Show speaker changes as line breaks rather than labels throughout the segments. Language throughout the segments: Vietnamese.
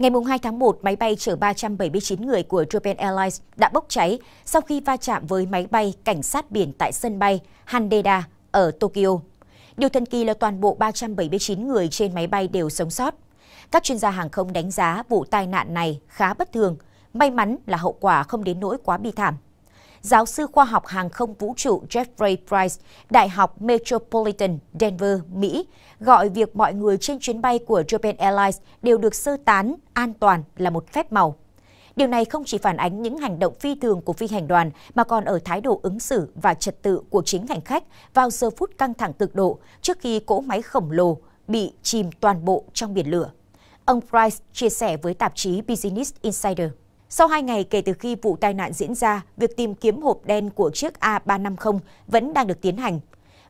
Ngày 2 tháng 1, máy bay chở 379 người của Japan Airlines đã bốc cháy sau khi va chạm với máy bay cảnh sát biển tại sân bay Haneda ở Tokyo. Điều thần kỳ là toàn bộ 379 người trên máy bay đều sống sót. Các chuyên gia hàng không đánh giá vụ tai nạn này khá bất thường. May mắn là hậu quả không đến nỗi quá bi thảm giáo sư khoa học hàng không vũ trụ Jeffrey Price, Đại học Metropolitan Denver, Mỹ, gọi việc mọi người trên chuyến bay của Japan Airlines đều được sơ tán an toàn là một phép màu. Điều này không chỉ phản ánh những hành động phi thường của phi hành đoàn mà còn ở thái độ ứng xử và trật tự của chính hành khách vào giờ phút căng thẳng cực độ trước khi cỗ máy khổng lồ bị chìm toàn bộ trong biển lửa. Ông Price chia sẻ với tạp chí Business Insider. Sau 2 ngày kể từ khi vụ tai nạn diễn ra, việc tìm kiếm hộp đen của chiếc A350 vẫn đang được tiến hành.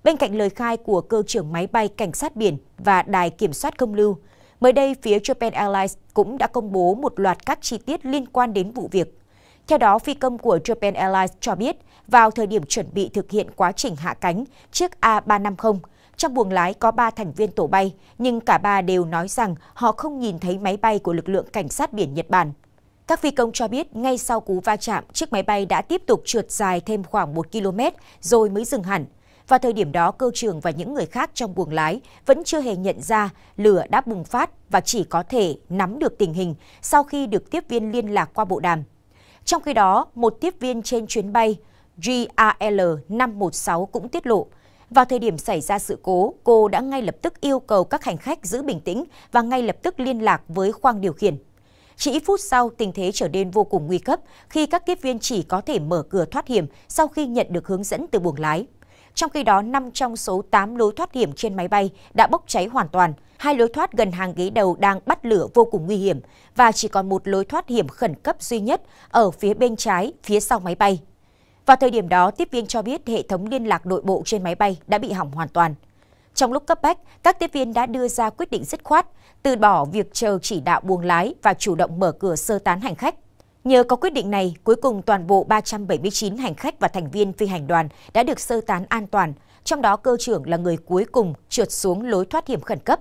Bên cạnh lời khai của cơ trưởng máy bay cảnh sát biển và đài kiểm soát không lưu, mới đây phía Japan Airlines cũng đã công bố một loạt các chi tiết liên quan đến vụ việc. Theo đó, phi công của Japan Airlines cho biết, vào thời điểm chuẩn bị thực hiện quá trình hạ cánh, chiếc A350 trong buồng lái có 3 thành viên tổ bay, nhưng cả ba đều nói rằng họ không nhìn thấy máy bay của lực lượng cảnh sát biển Nhật Bản. Các phi công cho biết ngay sau cú va chạm, chiếc máy bay đã tiếp tục trượt dài thêm khoảng 1 km rồi mới dừng hẳn. Và thời điểm đó, cơ trưởng và những người khác trong buồng lái vẫn chưa hề nhận ra lửa đã bùng phát và chỉ có thể nắm được tình hình sau khi được tiếp viên liên lạc qua bộ đàm. Trong khi đó, một tiếp viên trên chuyến bay GAL516 cũng tiết lộ, vào thời điểm xảy ra sự cố, cô đã ngay lập tức yêu cầu các hành khách giữ bình tĩnh và ngay lập tức liên lạc với khoang điều khiển. Chỉ phút sau, tình thế trở nên vô cùng nguy cấp khi các tiếp viên chỉ có thể mở cửa thoát hiểm sau khi nhận được hướng dẫn từ buồng lái. Trong khi đó, 5 trong số 8 lối thoát hiểm trên máy bay đã bốc cháy hoàn toàn. Hai lối thoát gần hàng ghế đầu đang bắt lửa vô cùng nguy hiểm và chỉ còn một lối thoát hiểm khẩn cấp duy nhất ở phía bên trái, phía sau máy bay. Vào thời điểm đó, tiếp viên cho biết hệ thống liên lạc nội bộ trên máy bay đã bị hỏng hoàn toàn. Trong lúc cấp bách, các tiếp viên đã đưa ra quyết định dứt khoát, từ bỏ việc chờ chỉ đạo buồng lái và chủ động mở cửa sơ tán hành khách. Nhờ có quyết định này, cuối cùng toàn bộ 379 hành khách và thành viên phi hành đoàn đã được sơ tán an toàn, trong đó cơ trưởng là người cuối cùng trượt xuống lối thoát hiểm khẩn cấp.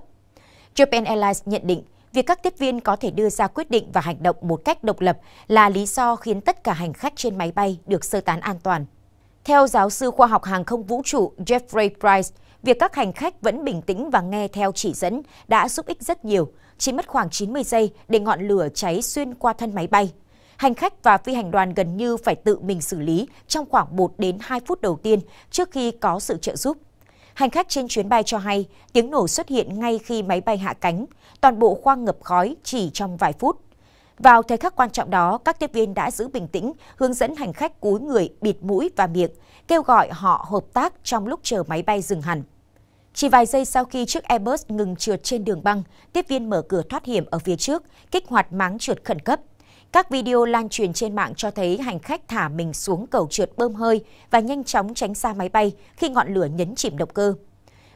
Japan Airlines nhận định, việc các tiếp viên có thể đưa ra quyết định và hành động một cách độc lập là lý do khiến tất cả hành khách trên máy bay được sơ tán an toàn. Theo giáo sư khoa học hàng không vũ trụ Jeffrey Price, Việc các hành khách vẫn bình tĩnh và nghe theo chỉ dẫn đã giúp ích rất nhiều, chỉ mất khoảng 90 giây để ngọn lửa cháy xuyên qua thân máy bay. Hành khách và phi hành đoàn gần như phải tự mình xử lý trong khoảng 1 đến 2 phút đầu tiên trước khi có sự trợ giúp. Hành khách trên chuyến bay cho hay tiếng nổ xuất hiện ngay khi máy bay hạ cánh, toàn bộ khoang ngập khói chỉ trong vài phút. Vào thời khắc quan trọng đó, các tiếp viên đã giữ bình tĩnh, hướng dẫn hành khách cúi người, bịt mũi và miệng, kêu gọi họ hợp tác trong lúc chờ máy bay dừng hẳn. Chỉ vài giây sau khi chiếc Airbus ngừng trượt trên đường băng, tiếp viên mở cửa thoát hiểm ở phía trước, kích hoạt máng trượt khẩn cấp. Các video lan truyền trên mạng cho thấy hành khách thả mình xuống cầu trượt bơm hơi và nhanh chóng tránh xa máy bay khi ngọn lửa nhấn chìm động cơ.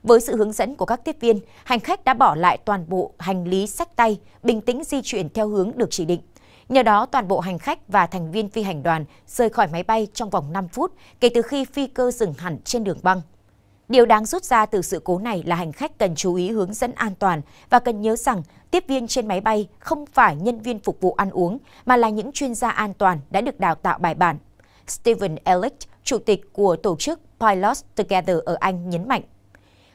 Với sự hướng dẫn của các tiếp viên, hành khách đã bỏ lại toàn bộ hành lý sách tay, bình tĩnh di chuyển theo hướng được chỉ định. Nhờ đó, toàn bộ hành khách và thành viên phi hành đoàn rời khỏi máy bay trong vòng 5 phút kể từ khi phi cơ dừng hẳn trên đường băng. Điều đáng rút ra từ sự cố này là hành khách cần chú ý hướng dẫn an toàn và cần nhớ rằng tiếp viên trên máy bay không phải nhân viên phục vụ ăn uống mà là những chuyên gia an toàn đã được đào tạo bài bản. Stephen Ellick, chủ tịch của tổ chức Pilots Together ở Anh nhấn mạnh,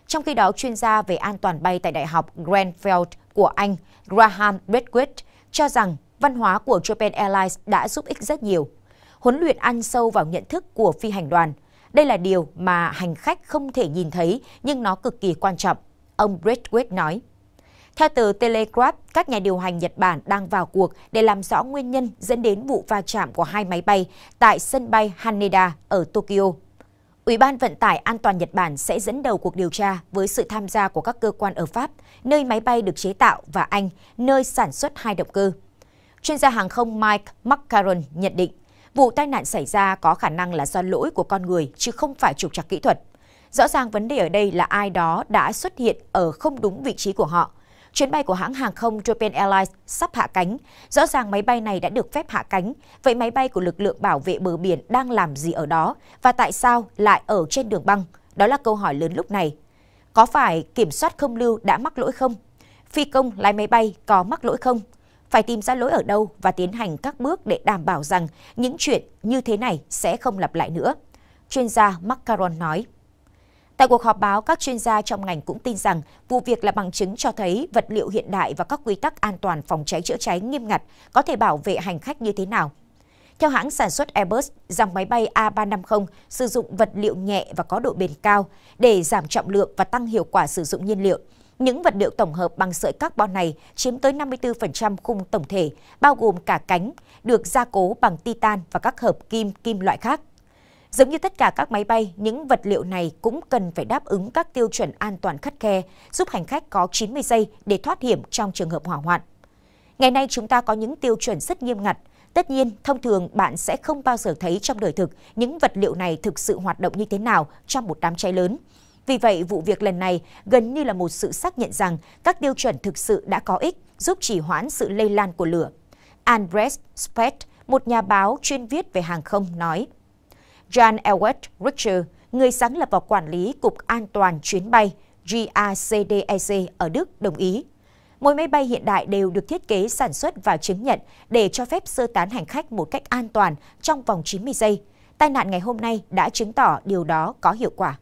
trong khi đó, chuyên gia về an toàn bay tại Đại học Grenfell của Anh, Graham Bedwick, cho rằng văn hóa của Japan Airlines đã giúp ích rất nhiều. Huấn luyện ăn sâu vào nhận thức của phi hành đoàn. Đây là điều mà hành khách không thể nhìn thấy nhưng nó cực kỳ quan trọng, ông Bedwick nói. Theo từ Telegraph, các nhà điều hành Nhật Bản đang vào cuộc để làm rõ nguyên nhân dẫn đến vụ va chạm của hai máy bay tại sân bay Haneda ở Tokyo Ủy ban Vận tải An toàn Nhật Bản sẽ dẫn đầu cuộc điều tra với sự tham gia của các cơ quan ở Pháp, nơi máy bay được chế tạo, và Anh, nơi sản xuất hai động cơ. Chuyên gia hàng không Mike McCarron nhận định, vụ tai nạn xảy ra có khả năng là do lỗi của con người chứ không phải trục trặc kỹ thuật. Rõ ràng vấn đề ở đây là ai đó đã xuất hiện ở không đúng vị trí của họ, chuyến bay của hãng hàng không Japan Airlines sắp hạ cánh. Rõ ràng máy bay này đã được phép hạ cánh. Vậy máy bay của lực lượng bảo vệ bờ biển đang làm gì ở đó? Và tại sao lại ở trên đường băng? Đó là câu hỏi lớn lúc này. Có phải kiểm soát không lưu đã mắc lỗi không? Phi công lái máy bay có mắc lỗi không? Phải tìm ra lỗi ở đâu và tiến hành các bước để đảm bảo rằng những chuyện như thế này sẽ không lặp lại nữa. Chuyên gia Macaron nói. Tại cuộc họp báo, các chuyên gia trong ngành cũng tin rằng vụ việc là bằng chứng cho thấy vật liệu hiện đại và các quy tắc an toàn phòng cháy chữa cháy nghiêm ngặt có thể bảo vệ hành khách như thế nào. Theo hãng sản xuất Airbus, dòng máy bay A350 sử dụng vật liệu nhẹ và có độ bền cao để giảm trọng lượng và tăng hiệu quả sử dụng nhiên liệu. Những vật liệu tổng hợp bằng sợi carbon này chiếm tới 54% khung tổng thể, bao gồm cả cánh, được gia cố bằng titan và các hợp kim kim loại khác. Giống như tất cả các máy bay, những vật liệu này cũng cần phải đáp ứng các tiêu chuẩn an toàn khắt khe, giúp hành khách có 90 giây để thoát hiểm trong trường hợp hỏa hoạn. Ngày nay chúng ta có những tiêu chuẩn rất nghiêm ngặt. Tất nhiên, thông thường bạn sẽ không bao giờ thấy trong đời thực những vật liệu này thực sự hoạt động như thế nào trong một đám cháy lớn. Vì vậy, vụ việc lần này gần như là một sự xác nhận rằng các tiêu chuẩn thực sự đã có ích giúp trì hoãn sự lây lan của lửa. Andres Speth, một nhà báo chuyên viết về hàng không, nói – John Elwood Richter, người sáng lập và quản lý Cục An toàn Chuyến bay GACDEC e ở Đức, đồng ý. Mỗi máy bay hiện đại đều được thiết kế, sản xuất và chứng nhận để cho phép sơ tán hành khách một cách an toàn trong vòng 90 giây. Tai nạn ngày hôm nay đã chứng tỏ điều đó có hiệu quả.